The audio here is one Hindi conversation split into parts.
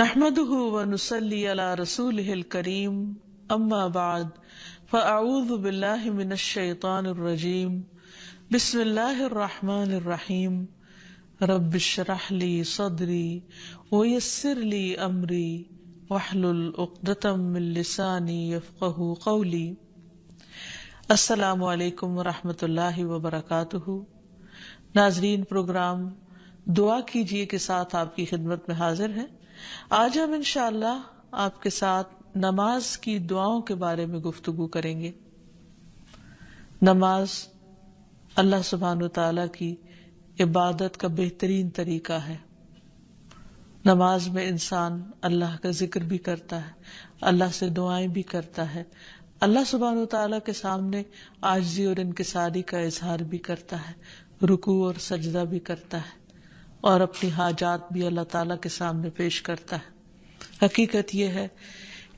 नहमद वनसली रसूल करीम अम्माबाद फ़ाऊद बिल्लाशैतानरजीम बिस्मिल्लाहमानरहीम रबशरहली सदरी वयसरली अमरी वाहलुलदतमिलसानी यफ़क़ कौली असलकम वरहमतल्ला वबरकू नाजरीन प्रोग्राम दुआ कीजिए के साथ आपकी खिदमत में हाजिर है आज हम इनशाला आपके साथ नमाज की दुआओं के बारे में गुफ्तगु करेंगे नमाज अल्लाह सुबहान तला की इबादत का बेहतरीन तरीका है नमाज में इंसान अल्लाह का जिक्र भी करता है अल्लाह से दुआएं भी करता है अल्लाह सुबहान तला के सामने आजजी और इनकसारी का इजहार भी करता है रुकू और सजदा भी करता है और अपनी हाजात भी अल्लाह ताला के सामने पेश करता है हकीकत यह है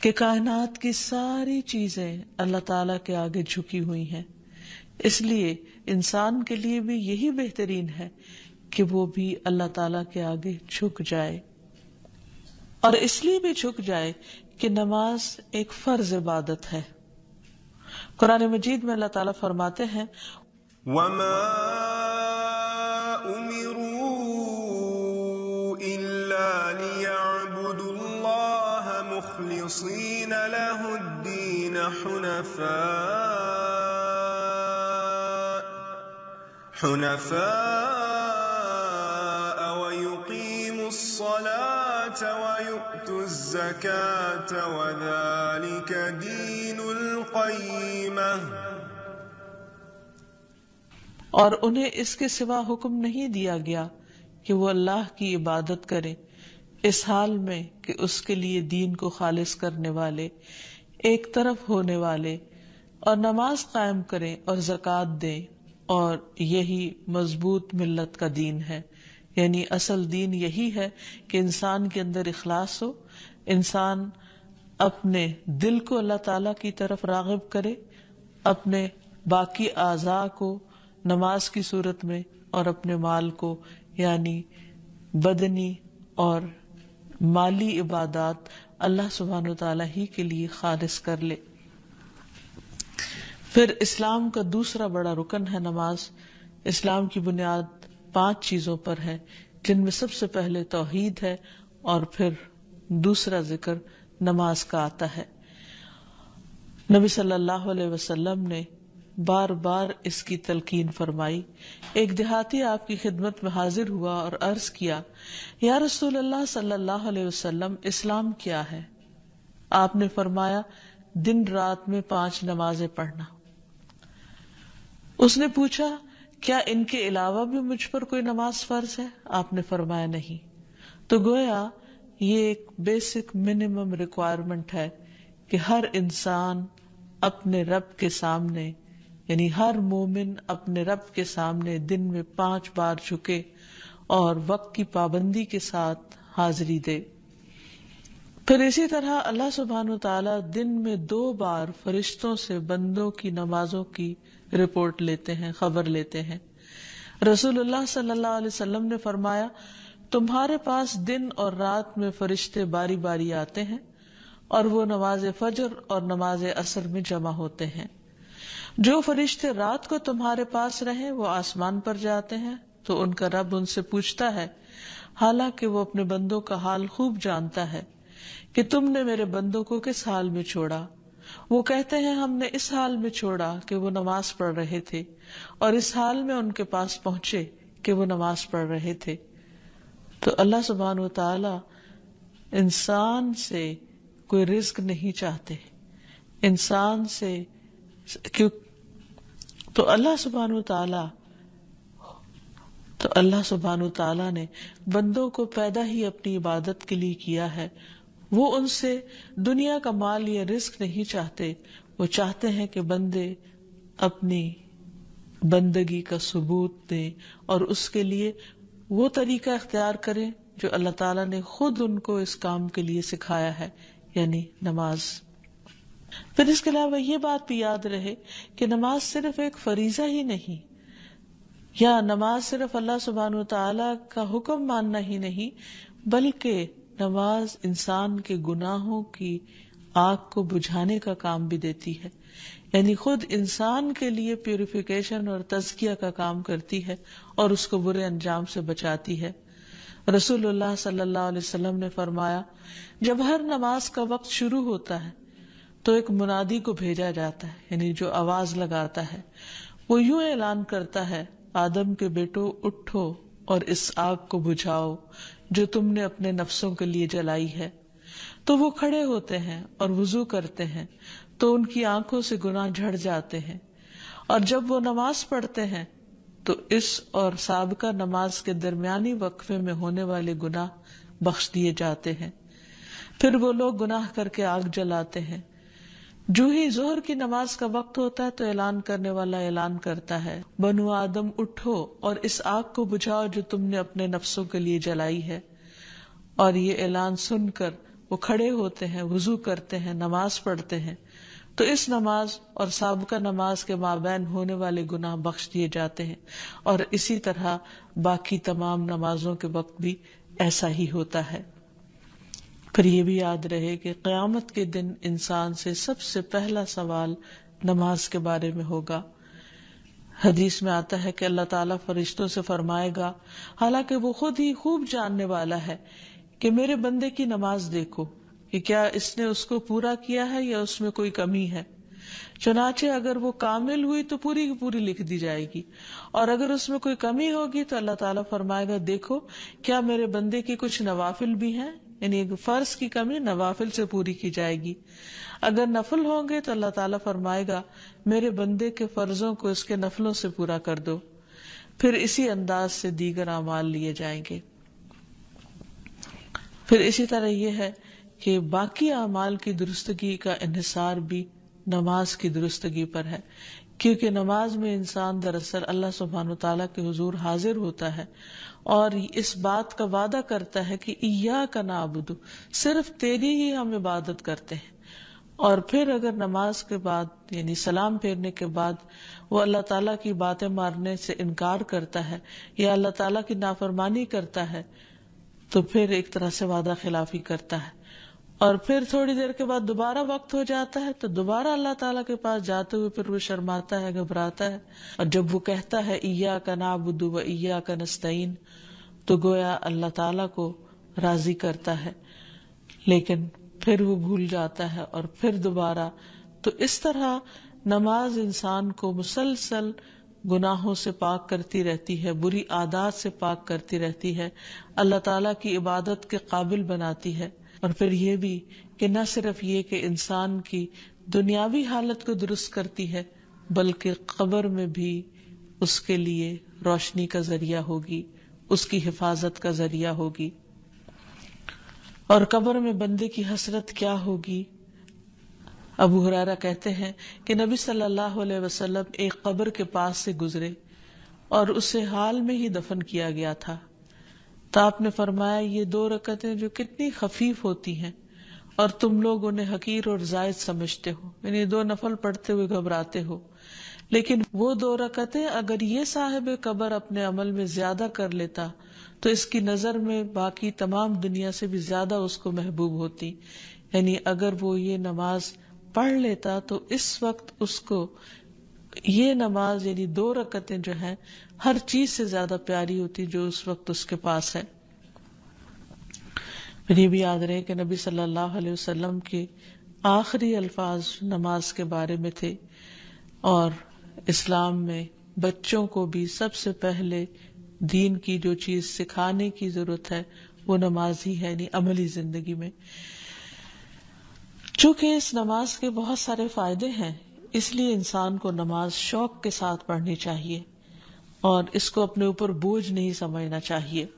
कि कायनात की सारी चीजें अल्लाह ताला के आगे झुकी हुई हैं इसलिए इंसान के लिए भी यही बेहतरीन है कि वो भी अल्लाह ताला के आगे झुक जाए और इसलिए भी झुक जाए कि नमाज एक फर्ज इबादत है कुरान मजीद में अल्लाह ताला फरमाते हैं वमा مخلصين له الدين حنفاء حنفاء ويقيموا الصلاة ويؤتوا الزكاة وذلك دين القيمة اور انہیں اس کے سوا حکم نہیں دیا گیا کہ وہ اللہ کی عبادت کریں इस हाल में कि उसके लिए दीन को खालिश करने वाले एक तरफ होने वाले और नमाज कायम करें और जक़ात दें और यही मजबूत मिल्लत का दीन है यानी असल दीन यही है कि इंसान के अंदर इखलास हो इंसान अपने दिल को अल्लाह ताला की तरफ रागब करे अपने बाकी आज़ा को नमाज की सूरत में और अपने माल को यानी बदनी और माली इबादत अल्लाह सुबहान तला ही के लिए खारिज कर ले फिर इस्लाम का दूसरा बड़ा रुकन है नमाज इस्लाम की बुनियाद पांच चीजों पर है जिनमें सबसे पहले तोहीद है और फिर दूसरा जिक्र नमाज का आता है नबी सल्लल्लाहु अलैहि वसल्लम ने बार बार इसकी तलकीन फरमाई एक देहाती आपकी खिदमत में हाजिर हुआ और अर्ज किया या रसूल अल्लाह सल्लल्लाहु अलैहि वसल्लम इस्लाम क्या है आपने फरमाया दिन रात में पांच नमाजें पढ़ना उसने पूछा क्या इनके अलावा भी मुझ पर कोई नमाज फर्ज है आपने फरमाया नहीं तो गोया ये एक बेसिक मिनिमम रिक्वायरमेंट है कि हर इंसान अपने रब के सामने यानी हर मोमिन अपने रब के सामने दिन में पांच बार झुके और वक्त की पाबंदी के साथ हाजिरी दे फिर इसी तरह अल्लाह सुबहान तला दिन में दो बार फरिश्तों से बंदों की नमाजों की रिपोर्ट लेते हैं खबर लेते हैं रसूलुल्लाह सल्लल्लाहु अलैहि वसल्लम ने फरमाया तुम्हारे पास दिन और रात में फरिश्ते बारी बारी आते हैं और वो नमाज फजर और नमाज असर में जमा होते हैं जो फरिश्ते रात को तुम्हारे पास रहे वो आसमान पर जाते हैं तो उनका रब उनसे पूछता है हालांकि वो अपने बंदों का हाल खूब जानता है कि तुमने मेरे बंदों को किस हाल में छोड़ा वो कहते हैं हमने इस हाल में छोड़ा कि वो नमाज पढ़ रहे थे और इस हाल में उनके पास पहुंचे कि वो नमाज पढ़ रहे थे तो अल्लाह सुबहान तला इंसान से कोई रिस्क नहीं चाहते इंसान से क्यों तो अल्लाह सुबहान तला तो अल्लाह सुबहान तला ने बंदों को पैदा ही अपनी इबादत के लिए किया है वो उनसे दुनिया का माल या रिस्क नहीं चाहते वो चाहते हैं कि बंदे अपनी बंदगी का सबूत दें और उसके लिए वो तरीका अख्तियार करें जो अल्लाह ताला ने खुद उनको इस काम के लिए सिखाया है यानी नमाज़ फिर इसके अलावा ये बात भी याद रहे कि नमाज सिर्फ एक फरीजा ही नहीं या नमाज सिर्फ अल्लाह सुबहान तला का हुक्म मानना ही नहीं बल्कि नमाज इंसान के गुनाहों की आग को बुझाने का काम भी देती है यानी खुद इंसान के लिए प्योरिफिकेशन और तजकिया का काम करती है और उसको बुरे अंजाम से बचाती है रसूलुल्लाह सल्लल्लाहु अलैहि वसल्लम ने फरमाया जब हर नमाज का वक्त शुरू होता है तो एक मुनादी को भेजा जाता है यानी जो आवाज लगाता है वो यूं ऐलान करता है आदम के बेटो उठो और इस आग को बुझाओ जो तुमने अपने नफ्सों के लिए जलाई है तो वो खड़े होते हैं और वजू करते हैं तो उनकी आंखों से गुनाह झड़ जाते हैं और जब वो नमाज पढ़ते हैं तो इस और सबका नमाज के दरमियानी वक्फे में होने वाले गुनाह बख्श दिए जाते हैं फिर वो लोग गुनाह करके आग जलाते हैं जू ही जोहर की नमाज का वक्त होता है तो ऐलान करने वाला ऐलान करता है बनु आदम उठो और इस आग को बुझाओ जो तुमने अपने नफ्सों के लिए जलाई है और ये ऐलान सुनकर वो खड़े होते हैं वजू करते हैं नमाज पढ़ते हैं तो इस नमाज और सबका नमाज के माबेन होने वाले गुनाह बख्श दिए जाते हैं और इसी तरह बाकी तमाम नमाजों के वक्त भी ऐसा ही होता है फिर ये भी याद रहे कि क़यामत के दिन इंसान से सबसे पहला सवाल नमाज के बारे में होगा हदीस में आता है कि अल्लाह ताला फरिश्तों से फरमाएगा हालांकि वो खुद ही खूब जानने वाला है कि मेरे बंदे की नमाज देखो कि क्या इसने उसको पूरा किया है या उसमें कोई कमी है चुनाचे अगर वो कामिल हुई तो पूरी की पूरी लिख दी जाएगी और अगर उसमें कोई कमी होगी तो अल्लाह ताला फरमाएगा देखो क्या मेरे बंदे की कुछ नवाफिल भी हैं यानी फर्ज की कमी नवाफिल से पूरी की जाएगी अगर नफल होंगे तो अल्लाह ताला फरमाएगा मेरे बंदे के फर्जों को इसके नफलों से पूरा कर दो फिर इसी अंदाज से दीगर अमाल लिए जाएंगे फिर इसी तरह यह है कि बाकी अमाल की दुरुस्तगी का इसार भी नमाज की दुरुस्तगी पर है क्योंकि नमाज में इंसान दरअसल अल्लाह सुबहान तला के हजूर हाजिर होता है और इस बात का वादा करता है कि इया का नाबुदू सिर्फ तेरी ही हम इबादत करते हैं और फिर अगर नमाज के बाद यानी सलाम फेरने के बाद वो अल्लाह ताला की बातें मारने से इनकार करता है या अल्लाह ताला की नाफरमानी करता है तो फिर एक तरह से वादा खिलाफी करता है और फिर थोड़ी देर के बाद दोबारा वक्त हो जाता है तो दोबारा अल्लाह ताला के पास जाते हुए फिर वो शर्माता है घबराता है और जब वो कहता है इया का नाबुदू व इया का नस्तीन तो गोया अल्लाह ताला को राजी करता है लेकिन फिर वो भूल जाता है और फिर दोबारा तो इस तरह नमाज इंसान को मुसलसल गुनाहों से पाक करती रहती है बुरी आदत से पाक करती रहती है अल्लाह ताला की इबादत के काबिल बनाती है और फिर यह भी कि ना सिर्फ ये कि इंसान की दुनियावी हालत को दुरुस्त करती है बल्कि कब्र में भी उसके लिए रोशनी का जरिया होगी उसकी हिफाजत का जरिया होगी और कब्र में बंदे की हसरत क्या होगी अबू हुरारा कहते हैं कि नबी सल्लल्लाहु अलैहि वसल्लम एक कब्र के पास से गुजरे और उसे हाल में ही दफन किया गया था तो आपने फरमाया ये दो रकतें जो कितनी खफीफ होती हैं और तुम लोग उन्हें हकीर और जायद समझते हो यानी दो नफल पढ़ते हुए घबराते हो लेकिन वो दो रकतें अगर ये साहिब कबर अपने अमल में ज्यादा कर लेता तो इसकी नजर में बाकी तमाम दुनिया से भी ज्यादा उसको महबूब होती यानी अगर वो ये नमाज पढ़ लेता तो इस वक्त उसको ये नमाज यानी दो रकतें जो है हर चीज से ज्यादा प्यारी होती जो उस वक्त उसके पास है ये भी याद रहे कि नबी सल्लल्लाहु अलैहि वसल्लम के आखिरी अल्फाज नमाज के बारे में थे और इस्लाम में बच्चों को भी सबसे पहले दीन की जो चीज सिखाने की जरूरत है वो नमाज ही है यानी अमली जिंदगी में चूंकि इस नमाज के बहुत सारे फायदे हैं इसलिए इंसान को नमाज शौक के साथ पढ़नी चाहिए और इसको अपने ऊपर बोझ नहीं समझना चाहिए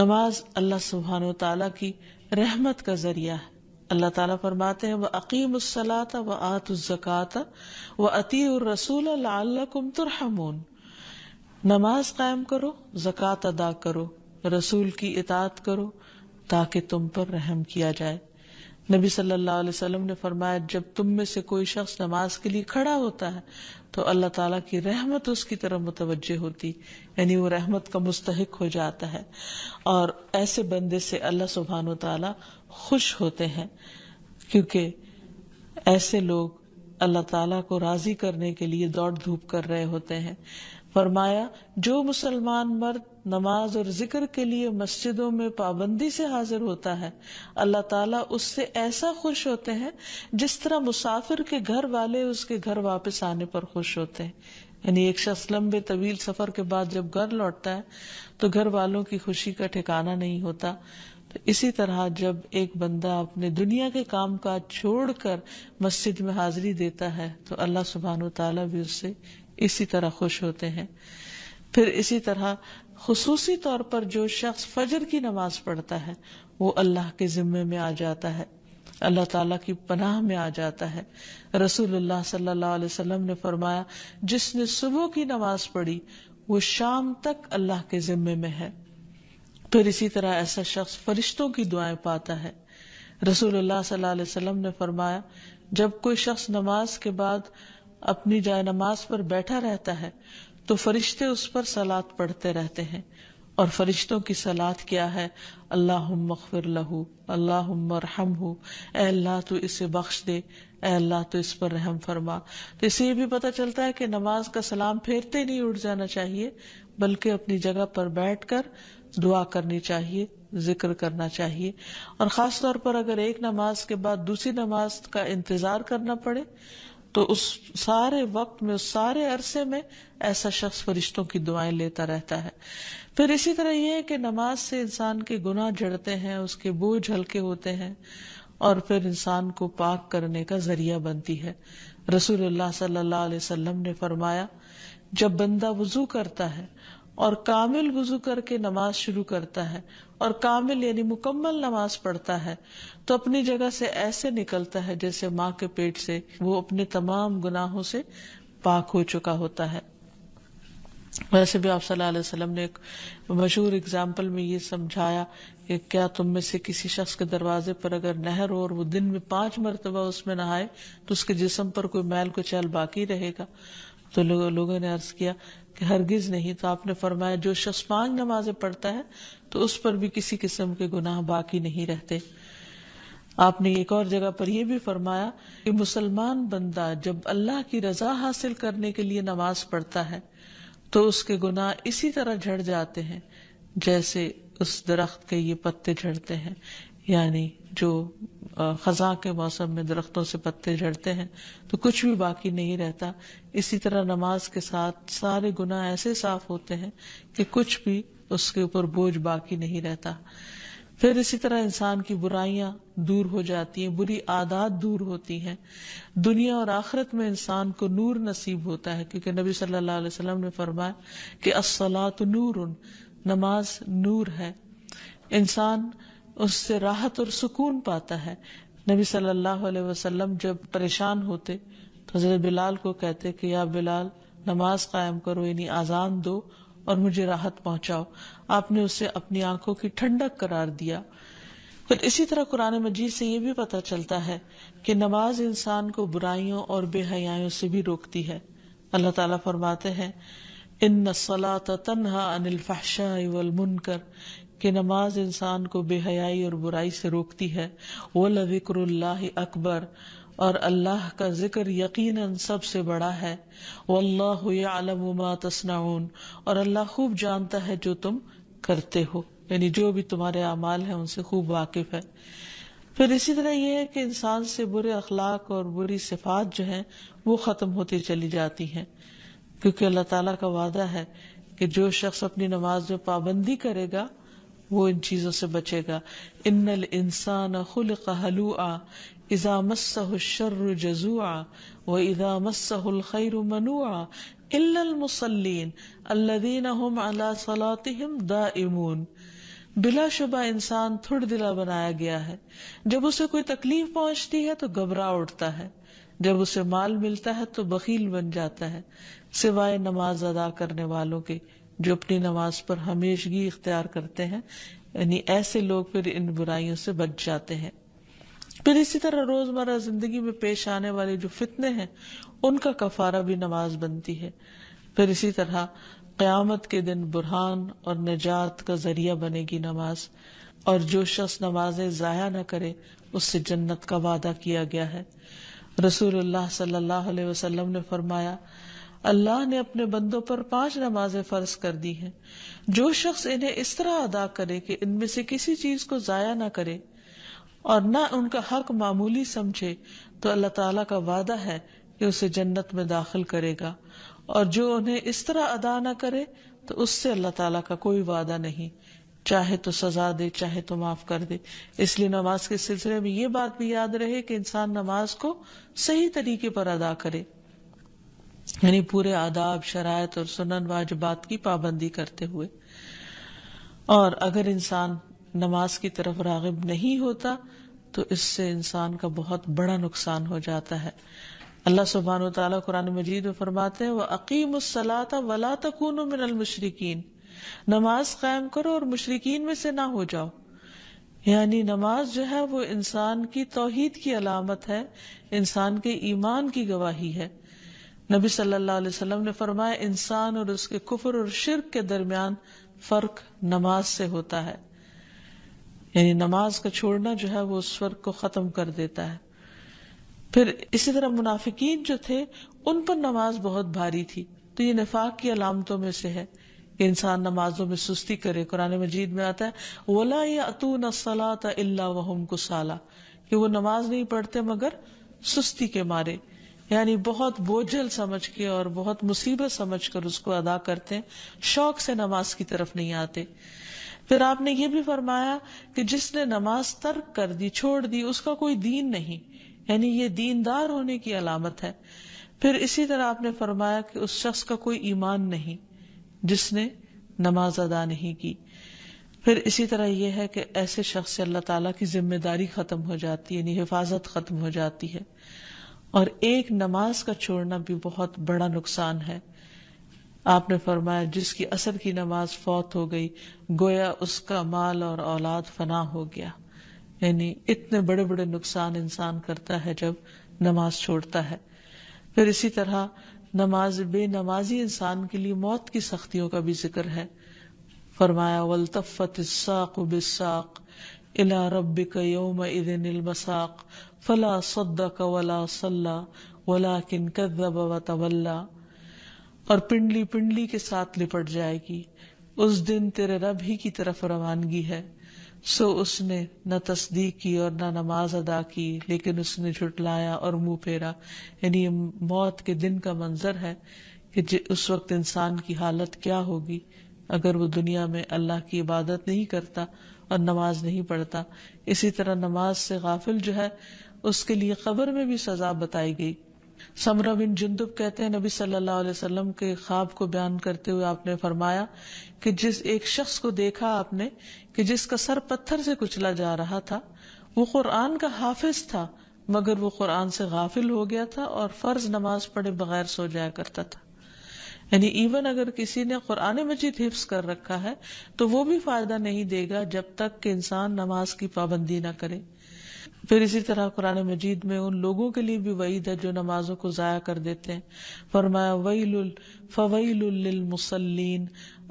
नमाज अल्लाह सुबहान तला की रहमत का जरिया है अल्लाह ताला फरमाते हैं वह अकीम उसला व आतुजक़ात व अती रसूल लाकुम तुरहमून नमाज कायम करो जक़ात अदा करो रसूल की इतात करो ताकि तुम पर रहम किया जाए नबी सल्लल्लाहु अलैहि वसल्लम ने फरमाया जब तुम में से कोई शख्स नमाज के लिए खड़ा होता है तो अल्लाह ताला की रहमत उसकी तरफ मुतवजह होती यानी वो रहमत का मुस्तहक हो जाता है और ऐसे बंदे से अल्लाह सुबहान ताला खुश होते हैं क्योंकि ऐसे लोग अल्लाह ताला को राजी करने के लिए दौड़ धूप कर रहे होते हैं फरमाया जो मुसलमान मर्द नमाज और जिक्र के लिए मस्जिदों में पाबंदी से हाजिर होता है अल्लाह ताला उससे ऐसा खुश होते हैं जिस तरह मुसाफिर के घर वाले उसके घर वापस आने पर खुश होते हैं यानी एक शख्स लंबे तवील सफर के बाद जब घर लौटता है तो घर वालों की खुशी का ठिकाना नहीं होता तो इसी तरह जब एक बंदा अपने दुनिया के काम काज छोड़कर मस्जिद में हाजिरी देता है तो अल्लाह सुबहान तला भी उससे इसी तरह खुश होते हैं फिर इसी तरह खसूसी तौर पर जो शख्स फजर की नमाज पढ़ता है वो अल्लाह के जिम्मे में आ जाता है अल्लाह ताला की पनाह में आ जाता है रसूलुल्लाह सल्लल्लाहु अलैहि वसल्लम ने फरमाया जिसने सुबह की नमाज पढ़ी वो शाम तक अल्लाह के जिम्मे में है फिर इसी तरह ऐसा शख्स फरिश्तों की दुआएं पाता है रसूलुल्लाह सल्लल्लाहु अलैहि वसल्लम ने फरमाया जब कोई शख्स नमाज के बाद अपनी जाय नमाज पर बैठा रहता है तो फरिश्ते उस पर सलात पढ़ते रहते हैं और फरिश्तों की सलात क्या है अल्लाह मखफिर लहू अल्लाह रहम हो अल्लाह तो इसे बख्श दे ए अल्लाह तो इस पर रहम फरमा तो इसे भी पता चलता है कि नमाज का सलाम फेरते नहीं उठ जाना चाहिए बल्कि अपनी जगह पर बैठकर दुआ करनी चाहिए जिक्र करना चाहिए और खास तौर पर अगर एक नमाज के बाद दूसरी नमाज का इंतजार करना पड़े तो उस सारे वक्त में उस सारे अरसे में ऐसा शख्स फरिश्तों की दुआएं लेता रहता है फिर इसी तरह यह है कि नमाज से इंसान के गुनाह जड़ते हैं उसके बोझ हल्के होते हैं और फिर इंसान को पाक करने का जरिया बनती है रसूलुल्लाह सल्लल्लाहु अलैहि वसल्लम ने फरमाया जब बंदा वजू करता है और कामिल वजू करके नमाज शुरू करता है और कामिल यानी मुकम्मल नमाज पढ़ता है तो अपनी जगह से ऐसे निकलता है जैसे माँ के पेट से वो अपने तमाम गुनाहों से पाक हो चुका होता है वैसे भी आप सल्लल्लाहु अलैहि वसल्लम ने एक मशहूर एग्जाम्पल में ये समझाया कि क्या तुम में से किसी शख्स के दरवाजे पर अगर नहर हो और वो दिन में पांच मरतबा उसमें नहाए तो उसके जिसम पर कोई मैल को बाकी रहेगा तो लो, लोगों ने अर्ज किया कि हरगिज नहीं तो आपने फरमाया जो शख्स पांच नमाजें पढ़ता है तो उस पर भी किसी किस्म के गुनाह बाकी नहीं रहते आपने एक और जगह पर यह भी फरमाया कि मुसलमान बंदा जब अल्लाह की रजा हासिल करने के लिए नमाज पढ़ता है तो उसके गुनाह इसी तरह झड़ जाते हैं जैसे उस दरख्त के ये पत्ते झड़ते हैं यानी जो ख़ज़ा के मौसम में दरख्तों से पत्ते झड़ते हैं तो कुछ भी बाकी नहीं रहता इसी तरह नमाज के साथ सारे गुना ऐसे साफ होते हैं कि कुछ भी उसके ऊपर बोझ बाकी नहीं रहता फिर इसी तरह इंसान की बुराइयां दूर हो जाती हैं बुरी आदत दूर होती हैं दुनिया और आखिरत में इंसान को नूर नसीब होता है क्योंकि नबी सल्लल्लाहु अलैहि वसल्लम ने फरमाया कि असलात नूर नमाज नूर है इंसान उससे राहत और सुकून पाता है नबी सल्लल्लाहु अलैहि वसल्लम जब परेशान होते तो हजरत बिलाल को कहते कि या बिलाल नमाज कायम करो यानी आजान दो और मुझे राहत पहुंचाओ आपने उसे अपनी आंखों की ठंडक करार दिया फिर इसी तरह कुरान मजीद से ये भी पता चलता है कि नमाज इंसान को बुराइयों और बेहयाइयों से भी रोकती है अल्लाह ताला फरमाते हैं इन सलात तनहा अनिल फहशाई वल मुनकर कि नमाज इंसान को बेहयाई और बुराई से रोकती है वो लविक्र अकबर और अल्लाह का जिक्र यकीनन सबसे बड़ा है वल्लामा तस्नाउन और अल्लाह खूब जानता है जो तुम करते हो यानी जो भी तुम्हारे अमाल है उनसे खूब वाकिफ है फिर इसी तरह यह है कि इंसान से बुरे अखलाक और बुरी सिफात जो है वो ख़त्म होती चली जाती है क्योंकि अल्लाह ताला का वादा है कि जो शख्स अपनी नमाज में पाबंदी करेगा वो इन चीजों से बचेगा इन्नल इंसान खुल हलुआ इंसान थुड़ दिला बनाया गया है जब उसे कोई तकलीफ पहुंचती है तो घबरा उठता है जब उसे माल मिलता है तो बकील बन जाता है सिवाय नमाज अदा करने वालों के जो अपनी नमाज पर हमेशगी इख्तियार करते हैं यानी ऐसे लोग फिर इन बुराइयों से बच जाते हैं फिर इसी तरह रोजमर्रा जिंदगी में पेश आने वाले जो फितने हैं उनका कफारा भी नमाज बनती है फिर इसी तरह क्यामत के दिन बुरहान और निजात का जरिया बनेगी नमाज और जो शख्स नमाजें जया न करे उससे जन्नत का वादा किया गया है रसूल सल्लाम ने फरमाया अल्लाह ने अपने बंदों पर पांच नमाजें फर्ज कर दी हैं जो शख्स इन्हें इस तरह अदा करे कि इनमें से किसी चीज को जाया ना करे और ना उनका हक मामूली समझे तो अल्लाह ताला का वादा है कि उसे जन्नत में दाखिल करेगा और जो उन्हें इस तरह अदा ना करे तो उससे अल्लाह ताला का कोई वादा नहीं चाहे तो सजा दे चाहे तो माफ कर दे इसलिए नमाज के सिलसिले में ये बात भी याद रहे कि इंसान नमाज को सही तरीके पर अदा करे यानी पूरे आदाब शरात और सुनन वाजबात की पाबंदी करते हुए और अगर इंसान नमाज की तरफ रागब नहीं होता तो इससे इंसान का बहुत बड़ा नुकसान हो जाता है अल्लाह सुबहान तला कुरान मजीद में फरमाते हैं वह अकीम उसला वला तकून मिनल मुशरकिन नमाज कायम करो और मुशरकिन में से ना हो जाओ यानी नमाज जो है वो इंसान की तोहिद की अलामत है इंसान के ईमान की गवाही है नबी सल्लल्लाहु अलैहि वसल्लम ने फरमाया इंसान और उसके कुफर और शिरक के दरमियान फर्क नमाज से होता है यानी नमाज का छोड़ना जो है वो उस फर्क को खत्म कर देता है फिर इसी तरह मुनाफिकीन जो थे उन पर नमाज बहुत भारी थी तो ये निफाक की अलामतों में से है कि इंसान नमाजों में सुस्ती करे कुरान मजीद में आता है वला या अतू न सलाता वहम को साला कि वो नमाज नहीं पढ़ते मगर सुस्ती के मारे यानी बहुत बोझल समझ के और बहुत मुसीबत समझ कर उसको अदा करते हैं शौक से नमाज की तरफ नहीं आते फिर आपने ये भी फरमाया कि जिसने नमाज तर्क कर दी छोड़ दी उसका कोई दीन नहीं यानी ये दीनदार होने की अलामत है फिर इसी तरह आपने फरमाया कि उस शख्स का कोई ईमान नहीं जिसने नमाज अदा नहीं की फिर इसी तरह यह है कि ऐसे शख्स से अल्लाह ताला की जिम्मेदारी खत्म हो जाती है यानी हिफाजत खत्म हो जाती है और एक नमाज का छोड़ना भी बहुत बड़ा नुकसान है आपने फरमाया जिसकी असर की नमाज फौत हो गई गोया उसका माल और औलाद फना हो गया यानी इतने बड़े बड़े नुकसान इंसान करता है जब नमाज छोड़ता है फिर इसी तरह नमाज बेनमाजी इंसान के लिए मौत की सख्तियों का भी जिक्र है फरमाया वलतफत साक बिसाक इला रब योम इदिन मसाक फला सद्दक और पिंडली पिंडली के साथ लिपट जाएगी उस दिन तेरे रब ही की तरफ रवानगी है सो उसने न तस्दीक की और न नमाज अदा की लेकिन उसने झुटलाया और मुंह फेरा यानी मौत के दिन का मंजर है कि उस वक्त इंसान की हालत क्या होगी अगर वो दुनिया में अल्लाह की इबादत नहीं करता और नमाज नहीं पढ़ता इसी तरह नमाज से गाफिल जो है उसके लिए खबर में भी सजा बताई गई समरा बिन जुंदुब कहते हैं नबी सल्लल्लाहु अलैहि वसल्लम के ख्वाब को बयान करते हुए आपने फरमाया कि जिस एक शख्स को देखा आपने कि जिसका सर पत्थर से कुचला जा रहा था वो कुरान का हाफिज था मगर वो कुरान से गाफिल हो गया था और फर्ज नमाज पढ़े बगैर सो जाया करता था यानी इवन अगर किसी ने कुरान मजीद हिफ्स कर रखा है तो वो भी फायदा नहीं देगा जब तक कि इंसान नमाज की पाबंदी ना करे फिर इसी तरह कुरान मजीद में उन लोगों के लिए भी वईद है जो नमाजों को ज़ाया कर देते हैं फरमाया वईल फ़वैलमसलिन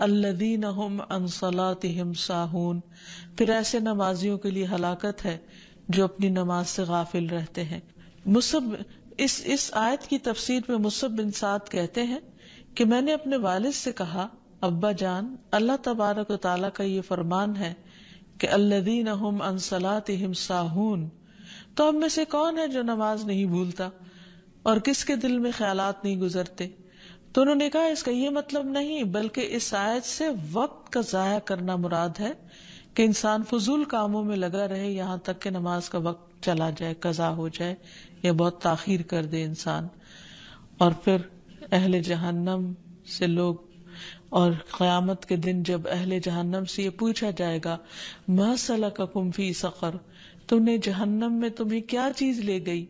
अल्लदीन हम अनसलात साहून फिर ऐसे नमाजियों के लिए हलाकत है जो अपनी नमाज से गाफिल रहते हैं मुसब इस इस आयत की तफसीर में मुसब बिन साद कहते हैं कि मैंने अपने वालिद से कहा अब्बा जान अल्लाह तबारक ताला का ये फरमान है कि अल्लदीन हम अनसलात साहून तो हम में से कौन है जो नमाज नहीं भूलता और किसके दिल में ख्यालात नहीं गुजरते तो उन्होंने कहा इसका ये मतलब नहीं बल्कि इस आयत से वक्त का जाया करना मुराद है कि इंसान फजूल कामों में लगा रहे यहां तक कि नमाज का वक्त चला जाए कजा हो जाए या बहुत ताखिर कर दे इंसान और फिर अहल जहन्नम से लोग और क्यामत के दिन जब अहले जहन्नम से ये पूछा जाएगा मसला का कुम्फी सकर तुमने जहन्नम में तुम्हें क्या चीज़ ले गई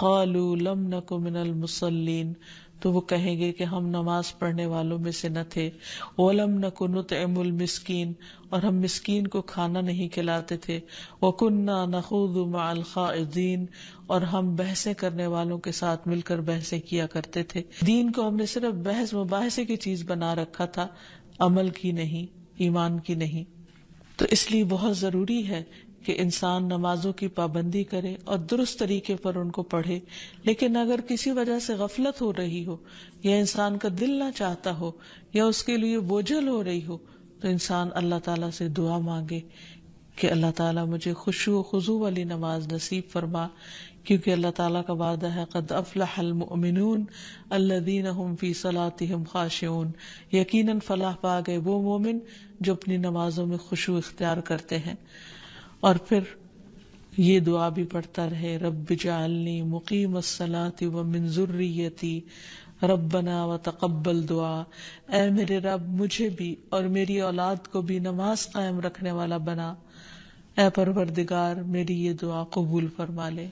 कालू लम नकुमिनल मुसलिन तो वो कहेंगे कि हम नमाज पढ़ने वालों में से न थे ओलम न कुनुत एमुल मिस्कीन और हम मिस्कीन को खाना नहीं खिलाते थे वकुन्ना नखुदीन और हम बहसें करने वालों के साथ मिलकर बहसें किया करते थे दीन को हमने सिर्फ बहस मुबाहसे की चीज बना रखा था अमल की नहीं ईमान की नहीं तो इसलिए बहुत जरूरी है कि इंसान नमाजों की पाबंदी करे और दुरुस्त तरीके पर उनको पढ़े लेकिन अगर किसी वजह से गफलत हो रही हो या इंसान का दिल ना चाहता हो या उसके लिए बोझल हो रही हो तो इंसान अल्लाह ताला से दुआ मांगे कि अल्लाह ताला मुझे खुशू खुजू वाली नमाज नसीब फरमा क्योंकि अल्लाह ताला का वादा है कद अफलामिन अल्लादीन फी सलातिम खाशन यकीनन फलाह पा गए वो मोमिन जो अपनी नमाजों में खुशू इख्तियार करते हैं और फिर ये दुआ भी पढ़ता रहे रब जालनी मुकीम सलाती व मंजुर्रियती रबना व तकबल दुआ ए मेरे रब मुझे भी और मेरी औलाद को भी नमाज कायम रखने वाला बना ए परवरदिगार मेरी ये दुआ कबूल फरमा ले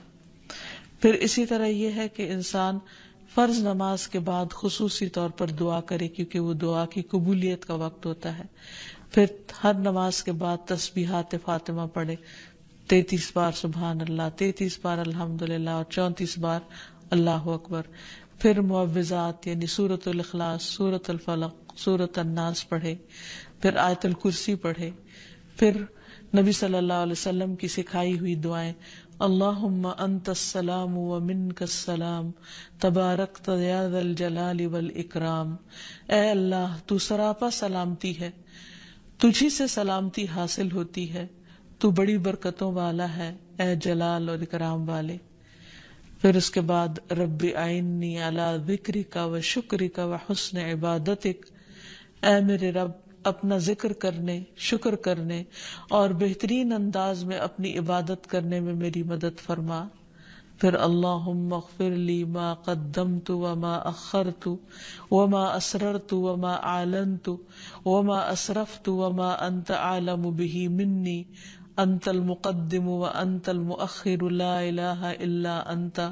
फिर इसी तरह यह है कि इंसान फर्ज नमाज के बाद खसूसी तौर पर दुआ करे क्योंकि वो दुआ की कबूलियत का वक्त होता है फिर हर नमाज के बाद तस्बीहात फातिमा पढ़े तैतीस बार सुबहान अल्लाह तैतीस बार अल्हम्दुलिल्लाह और चौंतीस बार अल्लाह अकबर फिर मुआवजात यानी सूरत अखलास सूरत अलफलक सूरत अन्नास पढ़े फिर आयतल कुर्सी पढ़े फिर नबी सल्लल्लाहु अलैहि वसल्लम की सिखाई हुई दुआएं अल्लाहुम्मा अंतस्सलाम व मिनकस्सलाम तबारक तयादल जलाल वल इकराम ए अल्लाह तू सरापा सलामती है तुझी से सलामती हासिल होती है तू बड़ी बरकतों वाला है ए जलाल और इकराम वाले फिर उसके बाद रब आइनी अला विक्री का व शुक्र का व हसन इबादत ए मेरे रब अपना जिक्र करने शुक्र करने और बेहतरीन अंदाज में अपनी इबादत करने में मेरी मदद फरमा फिर अल्लाहुम्म अगफिर ली मा कद्दमतु व मा अखरतु व मा असररतु व मा आलनतु व मा असरफतु व मा अंत आलम बिही मिन्नी अंतल मुकद्दम व अंतल मुअखिर इल्ला अंता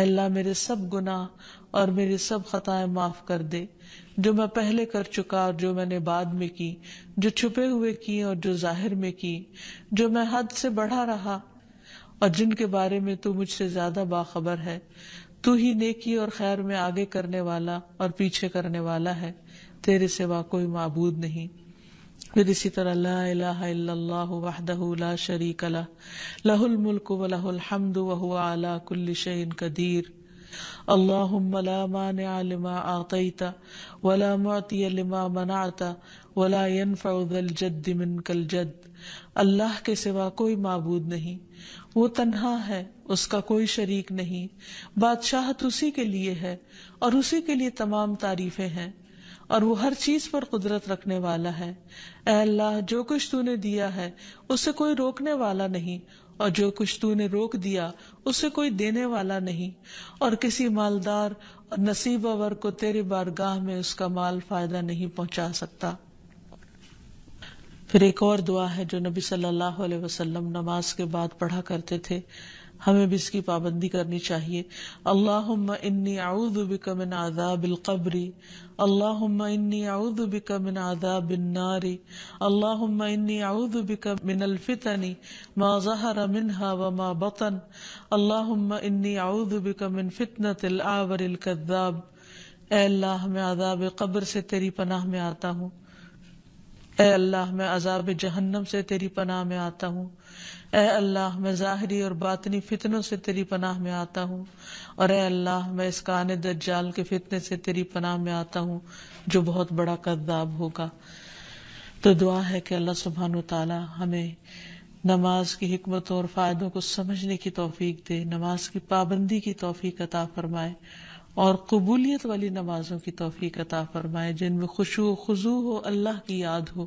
अल्लाह मेरे सब गुनाह और मेरी सब खताएं माफ कर दे जो मैं पहले कर चुका और जो मैंने बाद में की जो छुपे हुए की और जो जाहिर में की जो मैं हद से बढ़ा रहा और जिनके बारे में तू मुझसे ज्यादा बाखबर है तू ही नेकी और खैर में आगे करने वाला और पीछे करने वाला है तेरे सिवा कोई मबूद नहीं फिर इसी तरह ला शरीक ला लहुल मुल्क वलहमद वह आला कुल्ल कदीर اللهم لا مانع لما أعطيت ولا لما منعت ولا ينفع ذا الجد الجد अल्लाह के सिवा कोई मबूद नहीं वो तन्हा है उसका कोई शरीक नहीं बादशाहत तो उसी के लिए है और उसी के लिए तमाम तारीफें हैं और वो हर चीज पर कुदरत रखने वाला है अल्लाह जो कुछ तूने दिया है उसे कोई रोकने वाला नहीं और जो कुछ तूने रोक दिया उसे कोई देने वाला नहीं और किसी मालदार और नसीबवर को तेरे बारगाह में उसका माल फायदा नहीं पहुंचा सकता फिर एक और दुआ है जो नबी सल्लल्लाहु अलैहि वसल्लम नमाज के बाद पढ़ा करते थे हमें भी इसकी पाबंदी करनी चाहिए अल्लाह इन्नी आउद बिकमिन आजाबिल कब्री अल्लाह इन्नी आउद बिकमिन आजाबिन नारी अल्लाह इन्नी आउद बिकमिन अलफितनी मा जहर मिनहा व मा बतन अल्लाह इन्नी आउद बिकमिन फितनतिल आवर कद्दाब अल्लाह मैं आजाब कब्र से तेरी पनाह में आता हूँ ए अल्लाह मैं अजाब जहन्नम से तेरी पनाह में आता हूँ ए अल्लाह मैं ज़ाहरी और बातनी फितनों से तेरी पनाह में आता हूँ और ए अल्लाह मैं इस कान दज्जाल के फितने से तेरी पनाह में आता हूँ जो बहुत बड़ा कद्दाब होगा तो दुआ है कि अल्लाह सुबहान तला हमें नमाज की हमतों और फ़ायदों को समझने की तोफीक दे नमाज की पाबंदी की तोफ़ी अता फरमाए और कबूलियत वाली नमाजों की तोफीक अता फरमाए जिनमें खुशू खुजू हो अल्लाह की याद हो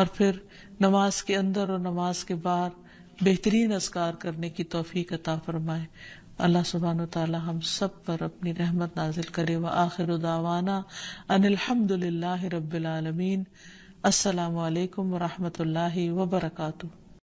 और फिर नमाज के अंदर और नमाज के बाहर बेहतरीन असकार करने की तोफीक अता फरमाए अल्लाह सुबहान ताला हम सब पर अपनी रहमत नाजिल करे व आखिर दावाना अनिलहमदुल्ला रबालमीन असलकम वरहमत ला वबरकू